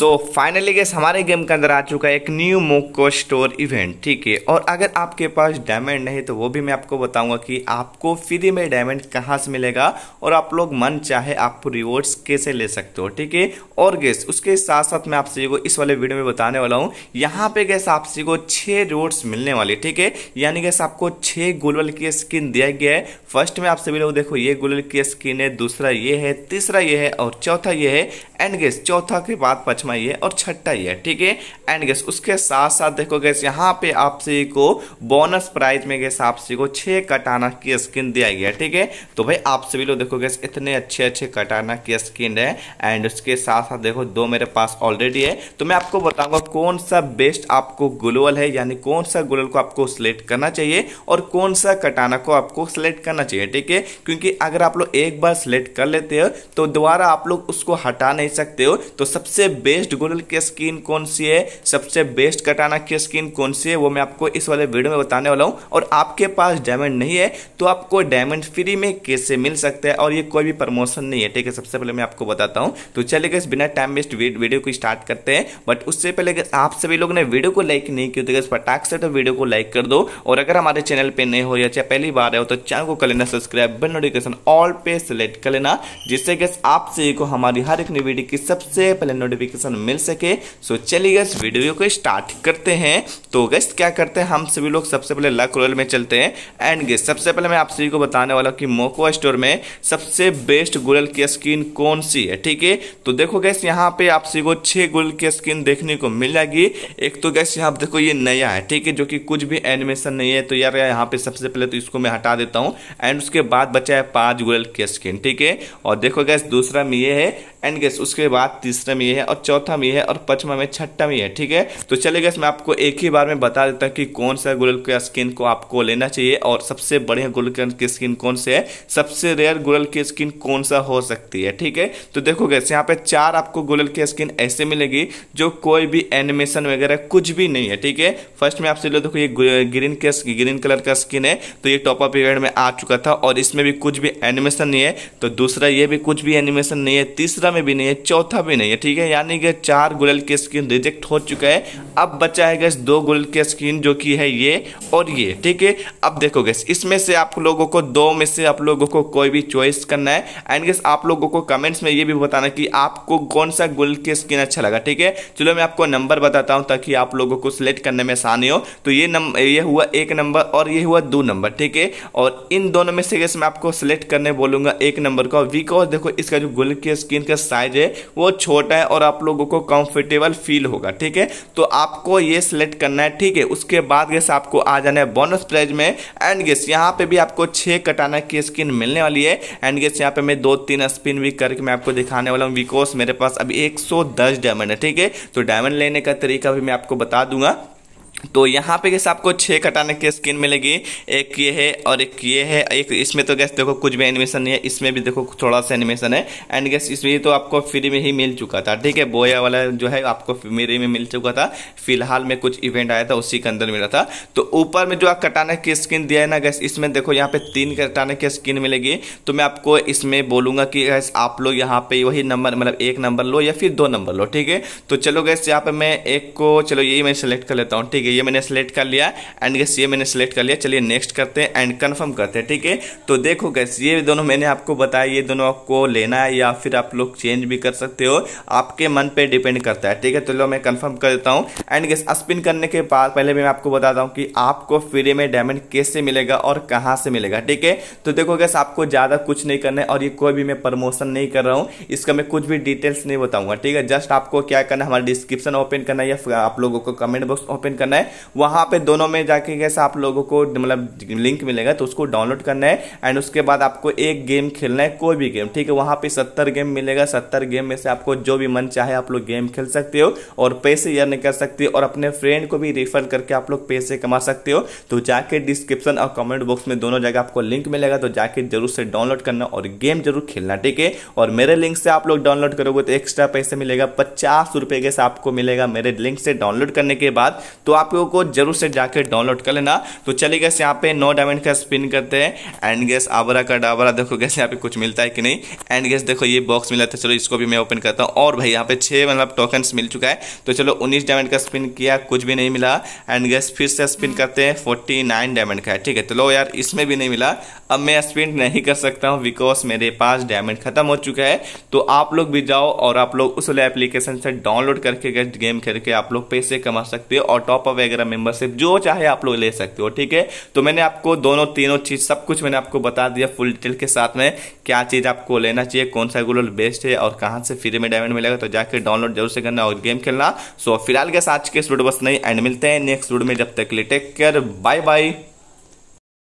सो finally guys हमारे game के अंदर आ चुका है एक न्यू मोको स्टोर इवेंट ठीक है और अगर आपके पास डायमंड नहीं तो वो भी मैं आपको बताऊंगा कि आपको फ्री में डायमंड कहाँ से मिलेगा और आप लोग मन चाहे आप रिवॉर्ड्स कैसे ले सकते हो ठीक है और गेस उसके साथ साथ मैं आप सभी को इस वाले वीडियो में बताने वाला हूँ यहाँ पे गैस आप सभी को छः रिवॉर्ड्स मिलने वाले ठीक है यानी गैस आपको छः गोलवल की स्किन दिया गया है फर्स्ट में आप सभी लोग देखो ये गोलवल की स्किन है दूसरा ये है तीसरा ये है और चौथा ये है एंड गेस चौथा के बाद पचमा पांचवा ये और छठा ये ठीक है एंड गैस उसके साथ साथ देखो गैस यहाँ पे आपसे को बोनस प्राइज में गैस आपसे को छह कटाना की स्किन दिया गया ठीक है तो भाई आप सभी लोग देखो गैस इतने अच्छे अच्छे कटाना की स्किन है एंड उसके साथ साथ देखो दो मेरे पास ऑलरेडी है तो मैं आपको बताऊंगा कौन सा बेस्ट आपको ग्लोअल है यानी कौन सा ग्लोअल को आपको सिलेक्ट करना चाहिए और कौन सा कटाना को आपको सिलेक्ट करना चाहिए ठीक है क्योंकि अगर आप लोग एक बार सिलेक्ट कर लेते हो तो दोबारा आप लोग उसको हटा नहीं सकते हो तो सबसे बेस्ट बेस्ट गुलल की स्किन कौन सी है सबसे बेस्ट कटाना की स्किन कौन सी है वो मैं आपको इस वाले वीडियो में बताने वाला हूँ और आपके पास डायमंड नहीं है तो आपको डायमंड फ्री में कैसे मिल सकते हैं और ये कोई भी प्रमोशन नहीं है ठीक है सबसे पहले मैं आपको बताता हूँ तो चलेगा इस बिना टाइम वेस्ट वीडियो को स्टार्ट करते हैं बट उससे पहले आप सभी लोग ने वीडियो को लाइक नहीं किया तो फटाक से तो वीडियो को लाइक कर दो और अगर हमारे चैनल पर नहीं हो या चाहे पहली बार है तो चैनल को कर लेना सब्सक्राइब बिल नोटिफिकेशन ऑल पे सेलेक्ट कर लेना जिससे कि आपसे को हमारी हर एक नई वीडियो की सबसे पहले नोटिफिकेशन नोटिफिकेशन मिल सके सो चलिए गैस वीडियो को स्टार्ट करते हैं तो गैस क्या करते हैं हम सभी लोग सबसे पहले लक रॉयल में चलते हैं एंड गैस सबसे पहले मैं आप सभी को बताने वाला हूँ कि मोको स्टोर में सबसे बेस्ट गुरल की स्क्रीन कौन सी है ठीक है तो देखो गैस यहाँ पे आप सभी को छह गुरल की स्क्रीन देखने को मिल जाएगी एक तो गैस यहाँ देखो ये नया है ठीक है जो कि कुछ भी एनिमेशन नहीं है तो यार यहाँ पे सबसे पहले तो इसको मैं हटा देता हूँ एंड उसके बाद बचा है पाँच गुरल की स्क्रीन ठीक है और देखो गैस दूसरा में ये है एंड गैस उसके बाद तीसरा में ये है और चौथा में ये है और पचवा में छठा में ये है ठीक है तो चले गैस मैं आपको एक ही बार में बता देता हूँ कि कौन सा गुलल के स्किन को आपको लेना चाहिए और सबसे बढ़िया गुरल की स्किन कौन से है सबसे रेयर गुलल की स्किन कौन सा हो सकती है ठीक है तो देखो गैस यहाँ पे चार आपको गुलल की स्किन ऐसे मिलेगी जो कोई भी एनिमेशन वगैरह कुछ भी नहीं है ठीक है फर्स्ट में आपसे लो देखो ये ग्रीन के ग्रीन कलर का स्किन है तो ये टॉप अप इवेंट में आ चुका था और इसमें भी कुछ भी एनिमेशन नहीं है तो दूसरा ये भी कुछ भी एनिमेशन नहीं है तीसरा तीसरा में भी नहीं है चौथा भी नहीं है ठीक है यानी कि चार गुलल के स्क्रीन रिजेक्ट हो चुका है अब बचा है गैस दो गुलल के स्क्रीन जो कि है ये और ये ठीक है अब देखो गैस इसमें से आप लोगों को दो में से आप लोगों को कोई भी चॉइस करना है एंड गैस आप लोगों को कमेंट्स में ये भी बताना कि आपको कौन सा गुल के स्किन अच्छा लगा ठीक है चलो मैं आपको नंबर बताता हूँ ताकि आप लोगों को सिलेक्ट करने में आसानी हो तो ये ये हुआ एक नंबर और ये हुआ दो नंबर ठीक है और इन दोनों में से गैस मैं आपको सिलेक्ट करने बोलूंगा एक नंबर का बिकॉज देखो इसका जो गुल के स्किन का साइज है वो छोटा है और आप लोगों को कंफर्टेबल फील होगा ठीक है तो आपको ये सिलेक्ट करना है ठीक है उसके बाद गैस आपको आ जाना है बोनस प्राइज में एंड गेस यहाँ पे भी आपको छः कटाना की स्किन मिलने वाली है एंड गेस यहाँ पे मैं दो तीन स्पिन भी करके मैं आपको दिखाने वाला हूँ बिकॉज मेरे पास अभी एक डायमंड है ठीक है तो डायमंड लेने का तरीका भी मैं आपको बता दूंगा तो यहाँ पे गैस आपको छः कटाने की स्किन मिलेगी एक ये है और एक ये है एक इसमें तो गैस देखो कुछ भी एनिमेशन नहीं है इसमें भी देखो थोड़ा सा एनिमेशन है एंड गैस इसमें तो आपको फ्री में ही मिल चुका था ठीक है बोया वाला जो है आपको मेरे में मिल चुका था फिलहाल में कुछ इवेंट आया था उसी के अंदर मिला था तो ऊपर में जो आप कटाने की स्किन दिया है ना गैस इसमें देखो यहाँ पे तीन कटाने की स्किन मिलेगी तो मैं आपको इसमें बोलूँगा कि गैस आप लोग यहाँ पे वही नंबर मतलब एक नंबर लो या फिर दो नंबर लो ठीक है तो चलो गैस यहाँ पे मैं एक को चलो यही मैं सेलेक्ट कर लेता हूँ ठीक है है ये मैंने सेलेक्ट कर लिया एंड गैस ये मैंने सेलेक्ट कर लिया चलिए नेक्स्ट करते हैं एंड कन्फर्म करते हैं ठीक है तो देखो गैस ये दोनों मैंने आपको बताया ये दोनों आपको लेना है या फिर आप लोग चेंज भी कर सकते हो आपके मन पर डिपेंड करता है ठीक है तो लो मैं कन्फर्म कर देता हूँ एंड गैस स्पिन करने के बाद पहले मैं आपको बताता हूँ कि आपको फ्री में डायमंड कैसे मिलेगा और कहाँ से मिलेगा ठीक है तो देखो गैस आपको ज़्यादा कुछ नहीं करना है और ये कोई भी मैं प्रमोशन नहीं कर रहा हूँ इसका मैं कुछ भी डिटेल्स नहीं बताऊँगा ठीक है जस्ट आपको क्या करना है हमारा डिस्क्रिप्शन ओपन करना है या आप लोगों को कमेंट बॉक्स ओपन करना है है वहां पे दोनों में जाके कैसे आप लोगों को मतलब लिंक मिलेगा तो उसको डाउनलोड करना है एंड उसके बाद आपको एक गेम खेलना है कोई भी गेम ठीक है वहां पे सत्तर गेम मिलेगा सत्तर गेम में से आपको जो भी मन चाहे आप लोग गेम खेल सकते हो और पैसे अर्न कर सकते हो और अपने फ्रेंड को भी रिफर करके आप लोग पैसे कमा सकते हो तो जाके डिस्क्रिप्शन और कमेंट बॉक्स में दोनों जगह आपको लिंक मिलेगा तो जाके जरूर से डाउनलोड करना और गेम जरूर खेलना ठीक है और मेरे लिंक से आप लोग डाउनलोड करोगे तो एक्स्ट्रा पैसे मिलेगा पचास रुपए के आपको मिलेगा मेरे लिंक से डाउनलोड करने के बाद तो आप आप लोगों को जरूर से जाकर डाउनलोड कर लेना तो चलिए गैस यहाँ पे नो डायमंड का स्पिन करते हैं एंड गैस आवरा का डावरा देखो गैस यहाँ पे कुछ मिलता है कि नहीं एंड गैस देखो ये बॉक्स मिला था चलो इसको भी मैं ओपन करता हूँ और भाई यहाँ पे छः मतलब टोकन्स मिल चुका है तो चलो उन्नीस डायमंड का स्पिन किया कुछ भी नहीं मिला एंड गैस फिर से स्पिन करते हैं फोर्टी नाइन डायमंड का है ठीक है चलो तो यार इसमें भी नहीं मिला अब मैं स्पिन नहीं कर सकता हूँ बिकॉज मेरे पास डायमंड खत्म हो चुका है तो आप लोग भी जाओ और आप लोग उस वाले एप्लीकेशन से डाउनलोड करके गेम खेल के आप लोग पैसे कमा सकते हो और टॉप अप वगैरह मेंबरशिप जो चाहे आप लोग ले सकते हो ठीक है तो मैंने आपको दोनों तीनों चीज़ सब कुछ मैंने आपको बता दिया फुल डिटेल के साथ में क्या चीज़ आपको लेना चाहिए कौन सा गोल बेस्ट है और कहां से फ्री में डायमंड मिलेगा तो जाकर डाउनलोड जरूर से करना और गेम खेलना सो फिलहाल के साथ के स्टूडियो बस नहीं एंड मिलते हैं नेक्स्ट वीडियो में जब तक के लिए टेक केयर बाय बाय